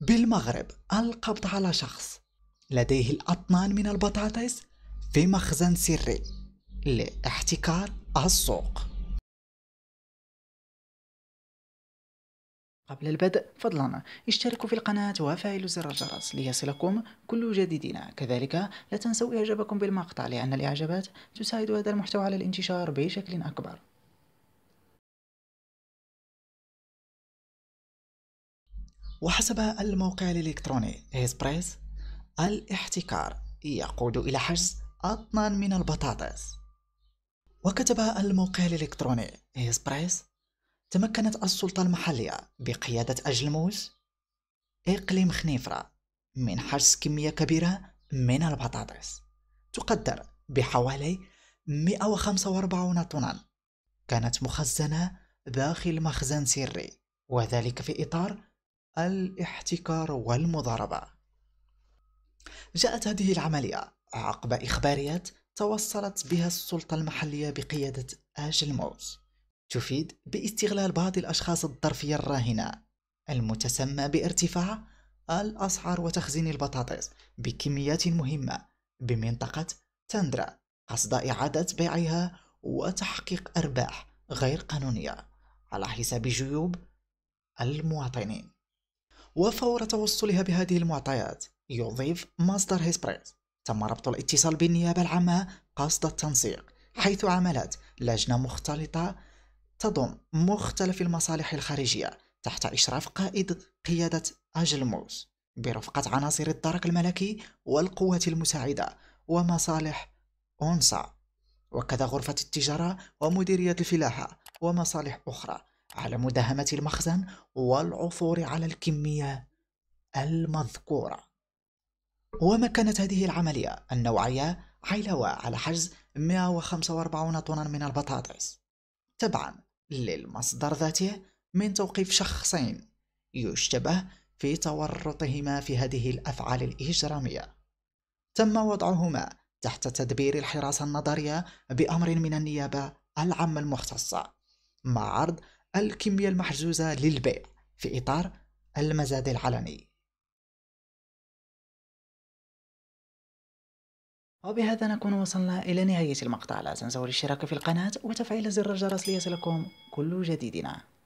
بالمغرب القبض على شخص لديه الأطنان من البطاطس في مخزن سري لاحتكار السوق قبل البدء فضلا اشتركوا في القناة وفعلوا زر الجرس ليصلكم كل جديدنا كذلك لا تنسوا إعجابكم بالمقطع لأن الإعجابات تساعد هذا المحتوى على الانتشار بشكل أكبر وحسب الموقع الإلكتروني إسبريس الاحتكار يقود إلى حجز أطنان من البطاطس وكتب الموقع الإلكتروني إسبريس تمكنت السلطة المحلية بقيادة أجل إقليم خنيفرة من حجز كمية كبيرة من البطاطس تقدر بحوالي 145 طنا كانت مخزنة داخل مخزن سري وذلك في إطار الاحتكار والمضاربة. جاءت هذه العملية عقب إخباريات توصلت بها السلطة المحلية بقيادة آجل موز تفيد باستغلال بعض الأشخاص الظرفية الراهنة المتسمى بارتفاع الأسعار وتخزين البطاطس بكميات مهمة بمنطقة تندرا قصد إعادة بيعها وتحقيق أرباح غير قانونية على حساب جيوب المواطنين وفور توصلها بهذه المعطيات يضيف مصدر هيسبريس تم ربط الاتصال بالنيابة العامة قصد التنسيق حيث عملت لجنة مختلطة تضم مختلف المصالح الخارجية تحت إشراف قائد قيادة أجلموس برفقة عناصر الدرك الملكي والقوات المساعدة ومصالح أونسا وكذا غرفة التجارة ومديرية الفلاحة ومصالح أخرى على مداهمة المخزن والعثور على الكمية المذكورة ومكنت هذه العملية النوعية علاوة على حجز 145 طنا من البطاطس تبعا للمصدر ذاته من توقيف شخصين يشتبه في تورطهما في هذه الأفعال الإجرامية تم وضعهما تحت تدبير الحراسة النظرية بأمر من النيابة العامة المختصة مع عرض الكمية المحجوزة للبيع في إطار المزاد العلني وبهذا نكون وصلنا إلى نهاية المقطع لا تنسوا الاشتراك في القناة وتفعيل زر الجرس ليصلكم كل جديدنا